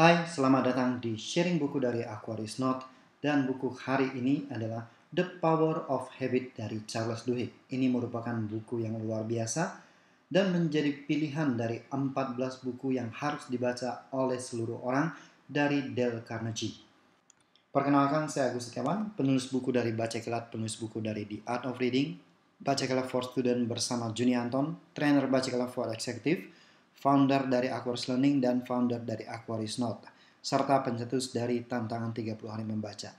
Hai, selamat datang di sharing buku dari Aquarius Note dan buku hari ini adalah The Power of Habit dari Charles Duhigg. Ini merupakan buku yang luar biasa dan menjadi pilihan dari 14 buku yang harus dibaca oleh seluruh orang dari Dale Carnegie. Perkenalkan, saya Agus Setiawan, penulis buku dari Baca Kilat, penulis buku dari The Art of Reading, Baca Kilat for Student bersama Juni Anton, trainer Baca Kilat for Executive, founder dari Aquarius Learning dan founder dari Aquarius Note, serta pencetus dari Tantangan 30 Hari Membaca.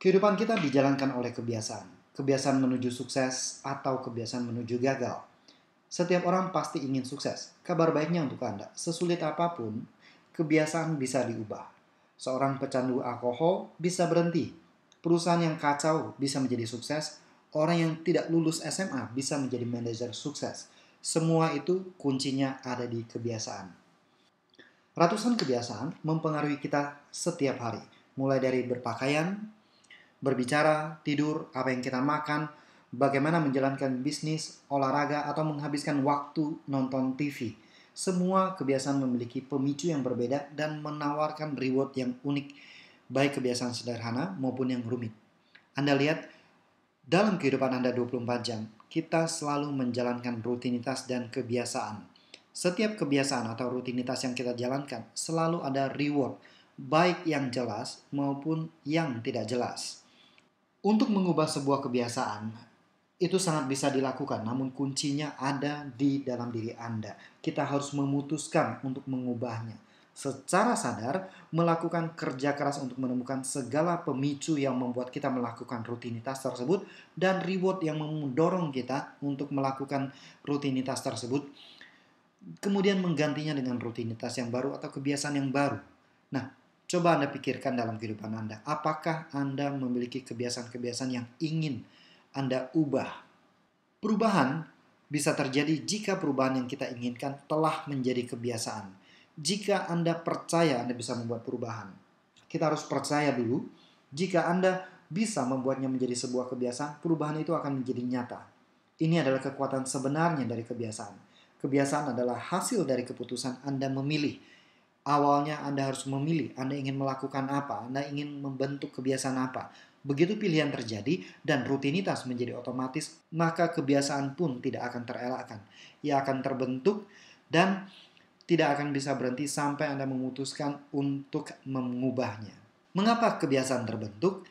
Kehidupan kita dijalankan oleh kebiasaan, kebiasaan menuju sukses atau kebiasaan menuju gagal. Setiap orang pasti ingin sukses. Kabar baiknya untuk Anda, sesulit apapun, kebiasaan bisa diubah. Seorang pecandu alkohol bisa berhenti. Perusahaan yang kacau bisa menjadi sukses. Orang yang tidak lulus SMA bisa menjadi manajer sukses semua itu kuncinya ada di kebiasaan. Ratusan kebiasaan mempengaruhi kita setiap hari, mulai dari berpakaian, berbicara, tidur, apa yang kita makan, bagaimana menjalankan bisnis, olahraga, atau menghabiskan waktu nonton TV. Semua kebiasaan memiliki pemicu yang berbeda dan menawarkan reward yang unik, baik kebiasaan sederhana maupun yang rumit. Anda lihat, dalam kehidupan Anda 24 jam, kita selalu menjalankan rutinitas dan kebiasaan. Setiap kebiasaan atau rutinitas yang kita jalankan selalu ada reward, baik yang jelas maupun yang tidak jelas. Untuk mengubah sebuah kebiasaan, itu sangat bisa dilakukan, namun kuncinya ada di dalam diri Anda. Kita harus memutuskan untuk mengubahnya secara sadar melakukan kerja keras untuk menemukan segala pemicu yang membuat kita melakukan rutinitas tersebut dan reward yang mendorong kita untuk melakukan rutinitas tersebut kemudian menggantinya dengan rutinitas yang baru atau kebiasaan yang baru. Nah, coba Anda pikirkan dalam kehidupan Anda, apakah Anda memiliki kebiasaan-kebiasaan yang ingin Anda ubah? Perubahan bisa terjadi jika perubahan yang kita inginkan telah menjadi kebiasaan jika Anda percaya Anda bisa membuat perubahan. Kita harus percaya dulu, jika Anda bisa membuatnya menjadi sebuah kebiasaan, perubahan itu akan menjadi nyata. Ini adalah kekuatan sebenarnya dari kebiasaan. Kebiasaan adalah hasil dari keputusan Anda memilih. Awalnya Anda harus memilih, Anda ingin melakukan apa, Anda ingin membentuk kebiasaan apa. Begitu pilihan terjadi dan rutinitas menjadi otomatis, maka kebiasaan pun tidak akan terelakkan. Ia akan terbentuk dan tidak akan bisa berhenti sampai Anda memutuskan untuk mengubahnya. Mengapa kebiasaan terbentuk?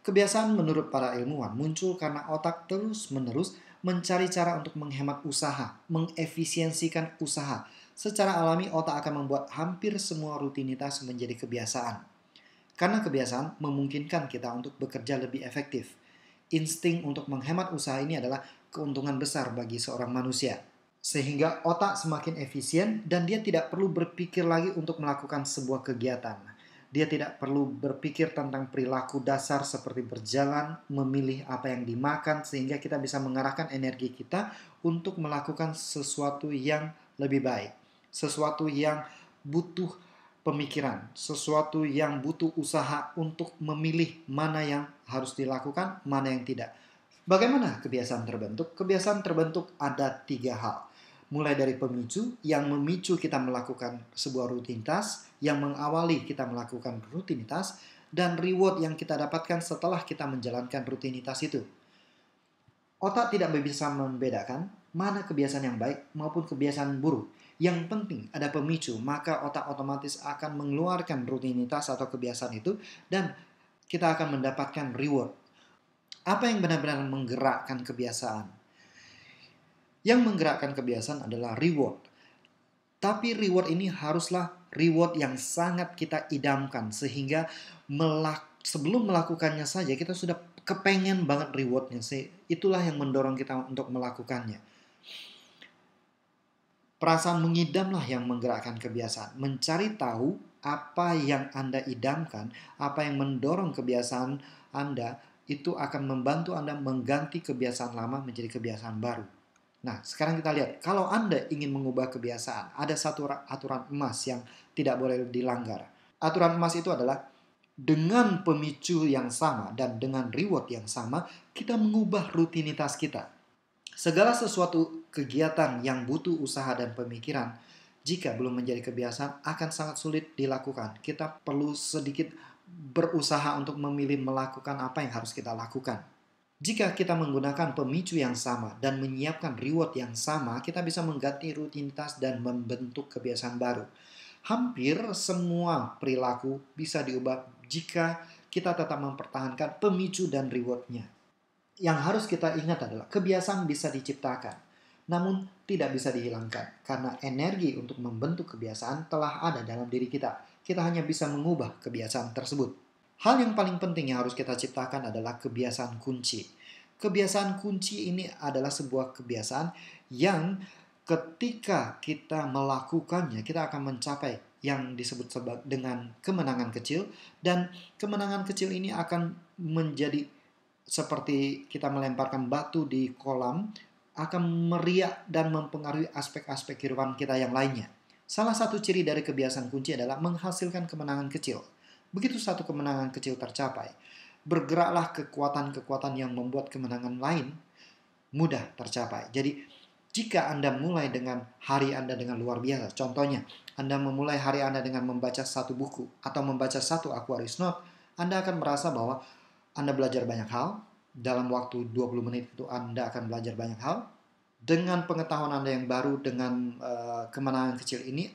Kebiasaan menurut para ilmuwan muncul karena otak terus-menerus mencari cara untuk menghemat usaha, mengefisiensikan usaha. Secara alami otak akan membuat hampir semua rutinitas menjadi kebiasaan. Karena kebiasaan memungkinkan kita untuk bekerja lebih efektif. Insting untuk menghemat usaha ini adalah keuntungan besar bagi seorang manusia sehingga otak semakin efisien dan dia tidak perlu berpikir lagi untuk melakukan sebuah kegiatan. Dia tidak perlu berpikir tentang perilaku dasar seperti berjalan, memilih apa yang dimakan, sehingga kita bisa mengarahkan energi kita untuk melakukan sesuatu yang lebih baik, sesuatu yang butuh pemikiran, sesuatu yang butuh usaha untuk memilih mana yang harus dilakukan, mana yang tidak. Bagaimana kebiasaan terbentuk? Kebiasaan terbentuk ada tiga hal mulai dari pemicu yang memicu kita melakukan sebuah rutinitas, yang mengawali kita melakukan rutinitas, dan reward yang kita dapatkan setelah kita menjalankan rutinitas itu. Otak tidak bisa membedakan mana kebiasaan yang baik maupun kebiasaan buruk. Yang penting ada pemicu, maka otak otomatis akan mengeluarkan rutinitas atau kebiasaan itu dan kita akan mendapatkan reward. Apa yang benar-benar menggerakkan kebiasaan? Yang menggerakkan kebiasaan adalah reward. Tapi reward ini haruslah reward yang sangat kita idamkan sehingga melak sebelum melakukannya saja kita sudah kepengen banget rewardnya Itulah yang mendorong kita untuk melakukannya. Perasaan mengidamlah yang menggerakkan kebiasaan. Mencari tahu apa yang Anda idamkan, apa yang mendorong kebiasaan Anda, itu akan membantu Anda mengganti kebiasaan lama menjadi kebiasaan baru. Nah, sekarang kita lihat, kalau Anda ingin mengubah kebiasaan, ada satu aturan emas yang tidak boleh dilanggar. Aturan emas itu adalah dengan pemicu yang sama dan dengan reward yang sama, kita mengubah rutinitas kita. Segala sesuatu kegiatan yang butuh usaha dan pemikiran, jika belum menjadi kebiasaan, akan sangat sulit dilakukan. Kita perlu sedikit berusaha untuk memilih melakukan apa yang harus kita lakukan. Jika kita menggunakan pemicu yang sama dan menyiapkan reward yang sama, kita bisa mengganti rutinitas dan membentuk kebiasaan baru. Hampir semua perilaku bisa diubah jika kita tetap mempertahankan pemicu dan rewardnya. Yang harus kita ingat adalah kebiasaan bisa diciptakan, namun tidak bisa dihilangkan karena energi untuk membentuk kebiasaan telah ada dalam diri kita. Kita hanya bisa mengubah kebiasaan tersebut. Hal yang paling penting yang harus kita ciptakan adalah kebiasaan kunci. Kebiasaan kunci ini adalah sebuah kebiasaan yang ketika kita melakukannya, kita akan mencapai yang disebut dengan kemenangan kecil dan kemenangan kecil ini akan menjadi seperti kita melemparkan batu di kolam akan meriak dan mempengaruhi aspek-aspek kehidupan kita yang lainnya. Salah satu ciri dari kebiasaan kunci adalah menghasilkan kemenangan kecil. Begitu satu kemenangan kecil tercapai, bergeraklah kekuatan-kekuatan yang membuat kemenangan lain mudah tercapai. Jadi, jika Anda mulai dengan hari Anda dengan luar biasa, contohnya Anda memulai hari Anda dengan membaca satu buku atau membaca satu Aquarius Note, Anda akan merasa bahwa Anda belajar banyak hal, dalam waktu 20 menit itu Anda akan belajar banyak hal. Dengan pengetahuan Anda yang baru, dengan uh, kemenangan kecil ini,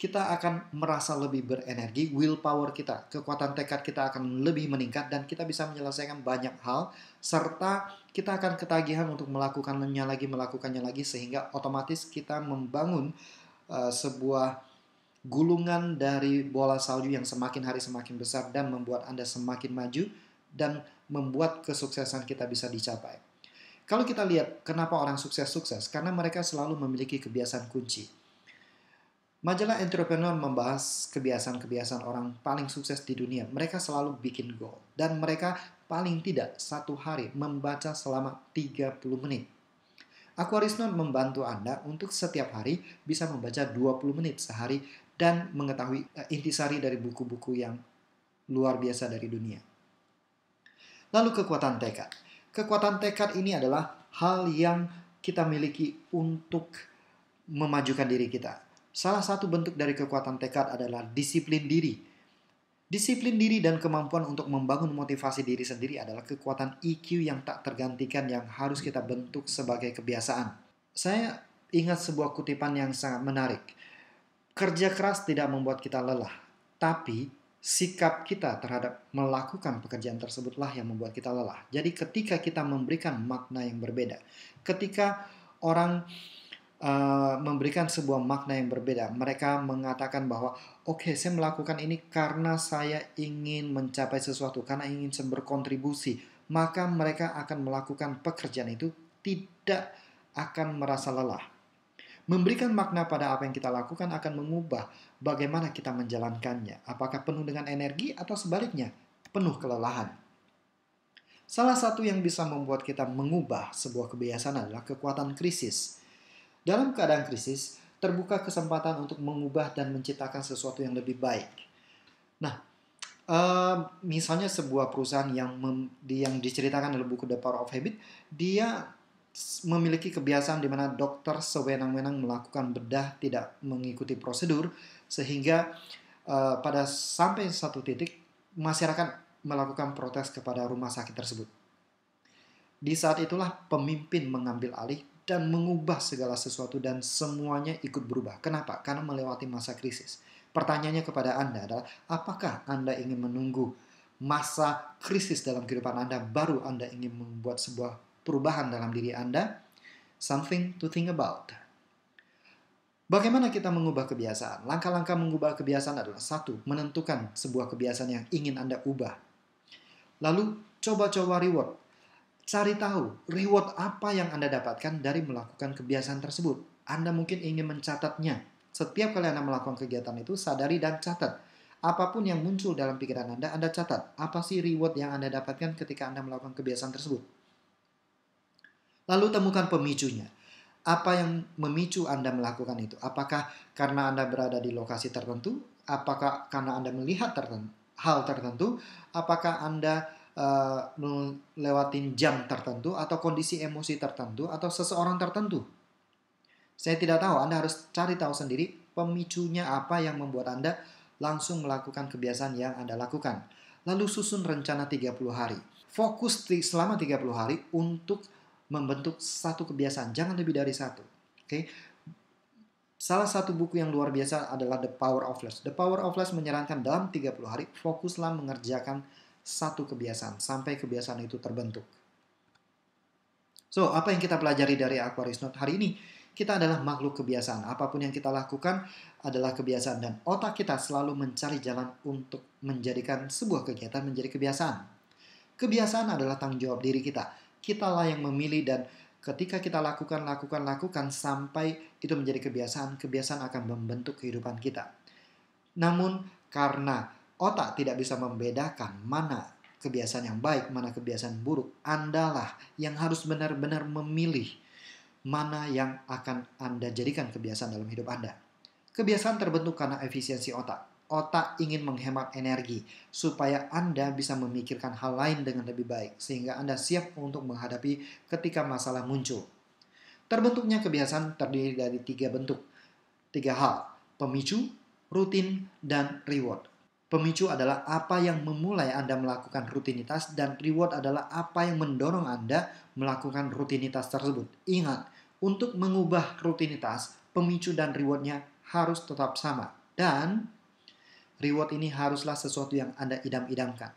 kita akan merasa lebih berenergi, willpower kita, kekuatan tekad kita akan lebih meningkat dan kita bisa menyelesaikan banyak hal serta kita akan ketagihan untuk melakukannya lagi, melakukannya lagi sehingga otomatis kita membangun uh, sebuah gulungan dari bola salju yang semakin hari semakin besar dan membuat Anda semakin maju dan membuat kesuksesan kita bisa dicapai. Kalau kita lihat kenapa orang sukses sukses karena mereka selalu memiliki kebiasaan kunci Majalah Entrepreneur membahas kebiasaan-kebiasaan orang paling sukses di dunia. Mereka selalu bikin goal. Dan mereka paling tidak satu hari membaca selama 30 menit. Aquarius Note membantu Anda untuk setiap hari bisa membaca 20 menit sehari dan mengetahui eh, intisari dari buku-buku yang luar biasa dari dunia. Lalu kekuatan tekad. Kekuatan tekad ini adalah hal yang kita miliki untuk memajukan diri kita. Salah satu bentuk dari kekuatan tekad adalah disiplin diri. Disiplin diri dan kemampuan untuk membangun motivasi diri sendiri adalah kekuatan EQ yang tak tergantikan yang harus kita bentuk sebagai kebiasaan. Saya ingat sebuah kutipan yang sangat menarik. Kerja keras tidak membuat kita lelah, tapi sikap kita terhadap melakukan pekerjaan tersebutlah yang membuat kita lelah. Jadi ketika kita memberikan makna yang berbeda, ketika orang uh, memberikan sebuah makna yang berbeda. Mereka mengatakan bahwa, "Oke, okay, saya melakukan ini karena saya ingin mencapai sesuatu, karena ingin berkontribusi." Maka mereka akan melakukan pekerjaan itu tidak akan merasa lelah. Memberikan makna pada apa yang kita lakukan akan mengubah bagaimana kita menjalankannya. Apakah penuh dengan energi atau sebaliknya, penuh kelelahan. Salah satu yang bisa membuat kita mengubah sebuah kebiasaan adalah kekuatan krisis dalam keadaan krisis, terbuka kesempatan untuk mengubah dan menciptakan sesuatu yang lebih baik. Nah, uh, misalnya sebuah perusahaan yang mem, yang diceritakan dalam buku The Power of Habit, dia memiliki kebiasaan di mana dokter sewenang-wenang melakukan bedah tidak mengikuti prosedur sehingga uh, pada sampai satu titik masyarakat melakukan protes kepada rumah sakit tersebut. Di saat itulah pemimpin mengambil alih dan mengubah segala sesuatu dan semuanya ikut berubah. Kenapa? Karena melewati masa krisis. Pertanyaannya kepada Anda adalah apakah Anda ingin menunggu masa krisis dalam kehidupan Anda baru Anda ingin membuat sebuah perubahan dalam diri Anda? Something to think about. Bagaimana kita mengubah kebiasaan? Langkah-langkah mengubah kebiasaan adalah satu, menentukan sebuah kebiasaan yang ingin Anda ubah. Lalu, coba-coba reward Cari tahu reward apa yang Anda dapatkan dari melakukan kebiasaan tersebut. Anda mungkin ingin mencatatnya. Setiap kali Anda melakukan kegiatan itu, sadari dan catat. Apapun yang muncul dalam pikiran Anda, Anda catat. Apa sih reward yang Anda dapatkan ketika Anda melakukan kebiasaan tersebut? Lalu temukan pemicunya apa yang memicu Anda melakukan itu? Apakah karena Anda berada di lokasi tertentu? Apakah karena Anda melihat tertentu, hal tertentu? Apakah Anda uh, eh, lewatin jam tertentu atau kondisi emosi tertentu atau seseorang tertentu. Saya tidak tahu, Anda harus cari tahu sendiri pemicunya apa yang membuat Anda langsung melakukan kebiasaan yang Anda lakukan. Lalu susun rencana 30 hari. Fokus selama 30 hari untuk membentuk satu kebiasaan, jangan lebih dari satu. Oke. Okay? Salah satu buku yang luar biasa adalah The Power of Less. The Power of Less menyarankan dalam 30 hari fokuslah mengerjakan satu kebiasaan sampai kebiasaan itu terbentuk. So, apa yang kita pelajari dari Aquarius Note hari ini? Kita adalah makhluk kebiasaan. Apapun yang kita lakukan adalah kebiasaan dan otak kita selalu mencari jalan untuk menjadikan sebuah kegiatan menjadi kebiasaan. Kebiasaan adalah tanggung jawab diri kita. Kitalah yang memilih dan ketika kita lakukan, lakukan, lakukan sampai itu menjadi kebiasaan, kebiasaan akan membentuk kehidupan kita. Namun karena otak tidak bisa membedakan mana kebiasaan yang baik, mana kebiasaan buruk. Andalah yang harus benar-benar memilih mana yang akan Anda jadikan kebiasaan dalam hidup Anda. Kebiasaan terbentuk karena efisiensi otak. Otak ingin menghemat energi supaya Anda bisa memikirkan hal lain dengan lebih baik, sehingga Anda siap untuk menghadapi ketika masalah muncul. Terbentuknya kebiasaan terdiri dari tiga bentuk, tiga hal, pemicu, rutin, dan reward. Pemicu adalah apa yang memulai Anda melakukan rutinitas dan reward adalah apa yang mendorong Anda melakukan rutinitas tersebut. Ingat, untuk mengubah rutinitas, pemicu dan rewardnya harus tetap sama. Dan reward ini haruslah sesuatu yang Anda idam-idamkan.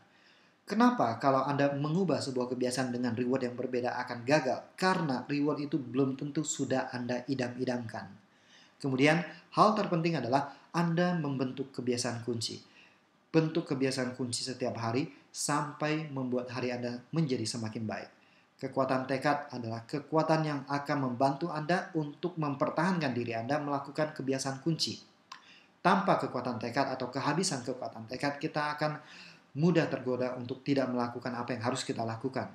Kenapa kalau Anda mengubah sebuah kebiasaan dengan reward yang berbeda akan gagal? Karena reward itu belum tentu sudah Anda idam-idamkan. Kemudian, hal terpenting adalah Anda membentuk kebiasaan kunci bentuk kebiasaan kunci setiap hari sampai membuat hari Anda menjadi semakin baik. Kekuatan tekad adalah kekuatan yang akan membantu Anda untuk mempertahankan diri Anda melakukan kebiasaan kunci. Tanpa kekuatan tekad atau kehabisan kekuatan tekad, kita akan mudah tergoda untuk tidak melakukan apa yang harus kita lakukan.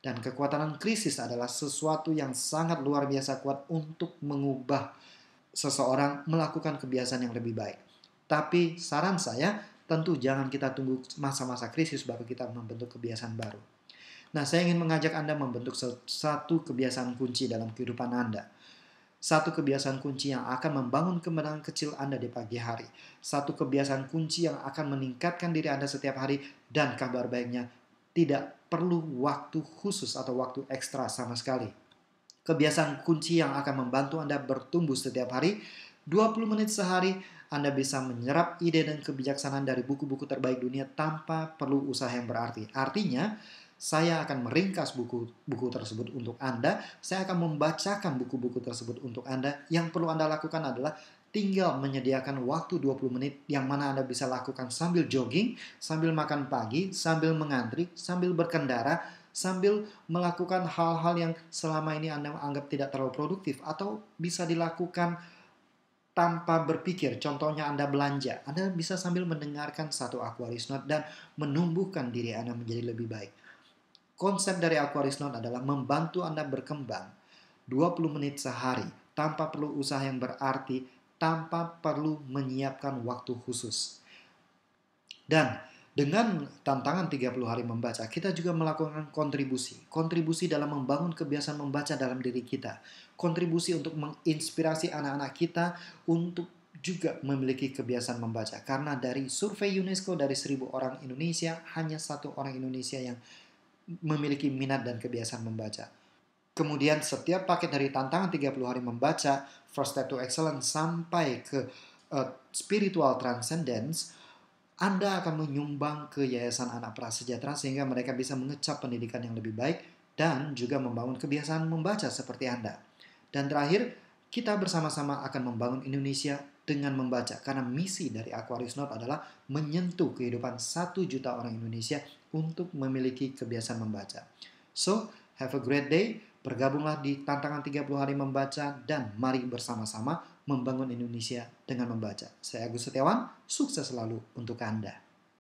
Dan kekuatan krisis adalah sesuatu yang sangat luar biasa kuat untuk mengubah seseorang melakukan kebiasaan yang lebih baik. Tapi saran saya, Tentu jangan kita tunggu masa-masa krisis baru kita membentuk kebiasaan baru. Nah, saya ingin mengajak Anda membentuk satu kebiasaan kunci dalam kehidupan Anda. Satu kebiasaan kunci yang akan membangun kemenangan kecil Anda di pagi hari. Satu kebiasaan kunci yang akan meningkatkan diri Anda setiap hari dan kabar baiknya tidak perlu waktu khusus atau waktu ekstra sama sekali kebiasaan kunci yang akan membantu Anda bertumbuh setiap hari, 20 menit sehari, Anda bisa menyerap ide dan kebijaksanaan dari buku-buku terbaik dunia tanpa perlu usaha yang berarti. Artinya, saya akan meringkas buku-buku tersebut untuk Anda, saya akan membacakan buku-buku tersebut untuk Anda. Yang perlu Anda lakukan adalah tinggal menyediakan waktu 20 menit yang mana Anda bisa lakukan sambil jogging, sambil makan pagi, sambil mengantri, sambil berkendara, sambil melakukan hal-hal yang selama ini Anda anggap tidak terlalu produktif atau bisa dilakukan tanpa berpikir. Contohnya Anda belanja, Anda bisa sambil mendengarkan satu Aquarius Note dan menumbuhkan diri Anda menjadi lebih baik. Konsep dari Aquarius Note adalah membantu Anda berkembang 20 menit sehari tanpa perlu usaha yang berarti, tanpa perlu menyiapkan waktu khusus. Dan dengan tantangan 30 hari membaca, kita juga melakukan kontribusi. Kontribusi dalam membangun kebiasaan membaca dalam diri kita. Kontribusi untuk menginspirasi anak-anak kita untuk juga memiliki kebiasaan membaca. Karena dari survei UNESCO dari 1000 orang Indonesia, hanya satu orang Indonesia yang memiliki minat dan kebiasaan membaca. Kemudian setiap paket dari tantangan 30 hari membaca, First Step to Excellence sampai ke uh, Spiritual Transcendence, anda akan menyumbang ke Yayasan Anak Prasejahtera sehingga mereka bisa mengecap pendidikan yang lebih baik dan juga membangun kebiasaan membaca seperti Anda. Dan terakhir, kita bersama-sama akan membangun Indonesia dengan membaca karena misi dari Aquarius Note adalah menyentuh kehidupan satu juta orang Indonesia untuk memiliki kebiasaan membaca. So, have a great day. Bergabunglah di tantangan 30 hari membaca dan mari bersama-sama membangun Indonesia dengan membaca. Saya Agus Setiawan, sukses selalu untuk Anda.